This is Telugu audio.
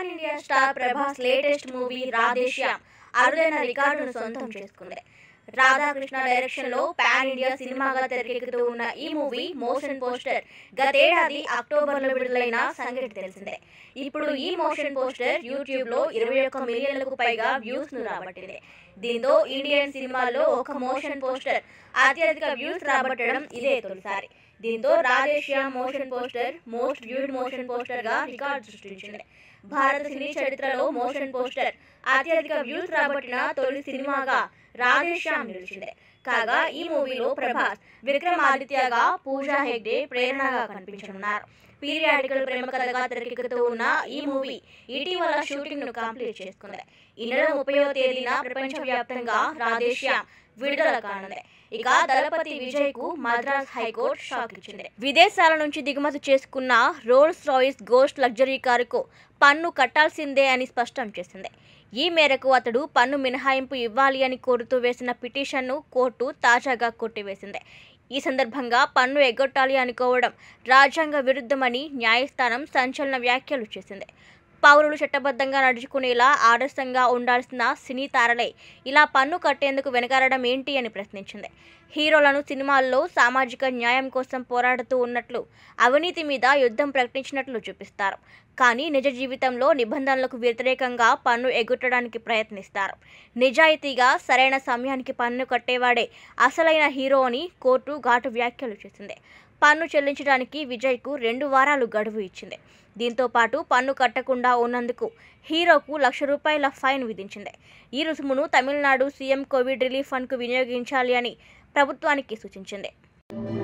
pan India star Prabhas latest movie Radheshyam అరుదైన రికార్డును సొంతం చేసుకుంది రాధాకృష్ణ డైరెక్షన్ లో పాన్ ఇండియా సినిమాగా తెరకెక్కుతూ ఉన్న ఈ మూవీ మోషన్ పోస్టర్ గతేడాది అక్టోబర్ లో విడుదలైన సంగతి తెలిసిందే ఇప్పుడు ఈ మోషన్ పోస్టర్ యూట్యూబ్ లో ఇరవై ఒక్క మిలియన్లకు పైగా వ్యూస్ ను రాబట్టింది దీంతో ఇండియన్ సినిమాల్లో ఒక మోషన్ పోస్టర్ అత్యధిక వ్యూస్ రాబట్టడం ఇదే తొలిసారి దీంతో Rajesh motion poster most viewed motion గా రికార్డు సృష్టించింది భారత సినీ చరిత్రలో మోషన్ పోస్టర్ అత్యధిక వ్యూస్ రాబట్టిన తొలి సినిమాగా రాజేష్ నిలిచింది కాగా ఈ మూవీలో ప్రభాస్ విక్రమాదిత్యగా పూజా హెగ్డే ప్రేరణగా కనిపించనున్నారు పీరియాడికల్ ప్రేమ కథగా తెరకెక్కుతూ ఉన్న ఈ మూవీ ఇటీవల షూటింగ్ ను కంప్లీట్ చేసుకుంది ఈ ముప్పై ముప్పైవ తేదీన ప్రపంచవ్యాప్తంగా రాజేష్యామ్ విడుదల కానుంది ఇక దళపతి విజయ్ కు మద్రాస్ హైకోర్టు షాక్ ఇచ్చింది విదేశాల నుంచి దిగుమతి చేసుకున్న రోల్స్ రాయిస్ గోస్ట్ లగ్జరీ కారుకు పన్ను కట్టాల్సిందే అని స్పష్టం చేసింది ఈ మేరకు అతడు పన్ను మినహాయింపు ఇవ్వాలి అని కోరుతూ వేసిన పిటిషన్ను కోర్టు తాజాగా కొట్టివేసింది ఈ సందర్భంగా పన్ను ఎగ్గొట్టాలి అనుకోవడం రాజ్యాంగ విరుద్ధమని న్యాయస్థానం సంచలన వ్యాఖ్యలు చేసింది పౌరులు చట్టబద్ధంగా నడుచుకునేలా ఆదర్శంగా ఉండాల్సిన సినీ తారలే ఇలా పన్ను కట్టేందుకు వెనకాడడం ఏంటి అని ప్రశ్నించింది హీరోలను సినిమాల్లో సామాజిక న్యాయం కోసం పోరాడుతూ ఉన్నట్లు అవినీతి మీద యుద్ధం ప్రకటించినట్లు చూపిస్తారు కానీ నిజ జీవితంలో నిబంధనలకు వ్యతిరేకంగా పన్ను ఎగుట్టడానికి ప్రయత్నిస్తారు నిజాయితీగా సరైన సమయానికి పన్ను కట్టేవాడే అసలైన హీరో అని కోర్టు ఘాటు వ్యాఖ్యలు చేసింది పన్ను చెల్లించడానికి విజయ్కు రెండు వారాలు గడువు ఇచ్చింది దీంతో పాటు పన్ను కట్టకుండా ఉన్నందుకు హీరోకు లక్ష రూపాయల ఫైన్ విధించింది ఈ రుసుమును తమిళనాడు సీఎం కోవిడ్ రిలీఫ్ ఫండ్కు వినియోగించాలి అని ప్రభుత్వానికి సూచించింది